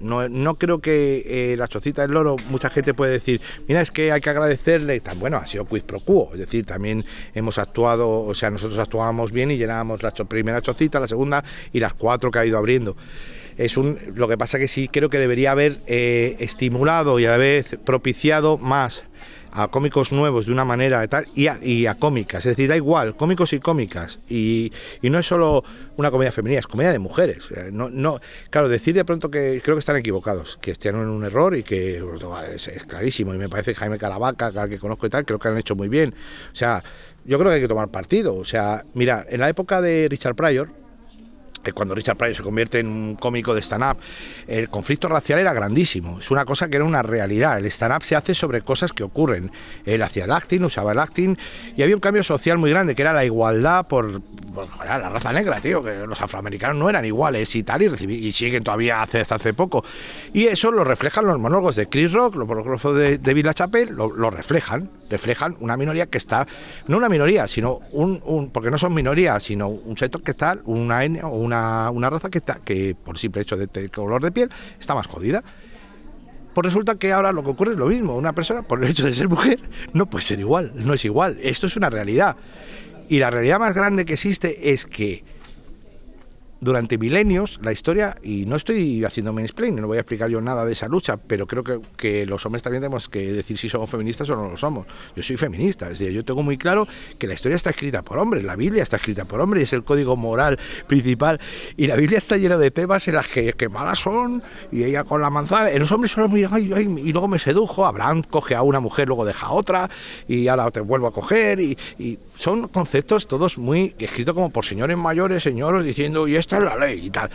no, creo que eh, la chocita del loro, mucha gente puede decir, mira, es que hay que agradecerle, tan bueno, ha sido quiz pro quo, es decir, también hemos actuado, o sea, nosotros actuábamos bien y llenábamos la primera chocita, la segunda y las cuatro que ha ido abriendo. Es un, lo que pasa que sí creo que debería haber eh, estimulado y a la vez propiciado más a cómicos nuevos de una manera y tal, y a, cómicas. Es decir, da igual, cómicos y cómicas. Y, no es solo una comedia femenina, es comedia de mujeres. No, no, claro, decir de pronto que creo que están equivocados, que estén en un error y que es, clarísimo. Y me parece que Jaime Caravaca, al que conozco y tal, creo que han hecho muy bien. O sea, yo creo que hay que tomar partido. O sea, mira, en la época de Richard Pryor, cuando Richard Pryor se convierte en un cómico de stand-up, el conflicto racial era grandísimo. Es una cosa que era una realidad. El stand-up se hace sobre cosas que ocurren. Él hacía el acting, usaba el acting, y había un cambio social muy grande, que era la igualdad por, la raza negra, tío, que los afroamericanos no eran iguales y tal, y, y siguen todavía hace, hasta hace poco. Y eso lo reflejan los monólogos de Chris Rock, los monólogos de, de Villa lo, reflejan, reflejan una minoría que está, no una minoría, sino un, un porque no son minorías, sino un sector que está, una n o una una, raza que, que por simple hecho de tener color de piel está más jodida. Pues resulta que ahora lo que ocurre es lo mismo. Una persona, por el hecho de ser mujer, no puede ser igual, no es igual. Esto es una realidad. Y la realidad más grande que existe es que durante milenios la historia, y no estoy haciendo explain no voy a explicar yo nada de esa lucha, pero creo que, que, los hombres también tenemos que decir si somos feministas o no lo somos. Yo soy feminista, es decir, yo tengo muy claro que la historia está escrita por hombres, la Biblia está escrita por hombres, es el código moral principal, y la Biblia está llena de temas en las que, que malas son, y ella con la manzana, los hombres son muy ay, y luego me sedujo, Abraham coge a una mujer, luego deja a otra, y ahora te vuelvo a coger, y, y son conceptos todos muy escritos como por señores mayores, señores, diciendo, y esto 这是法律，伊答。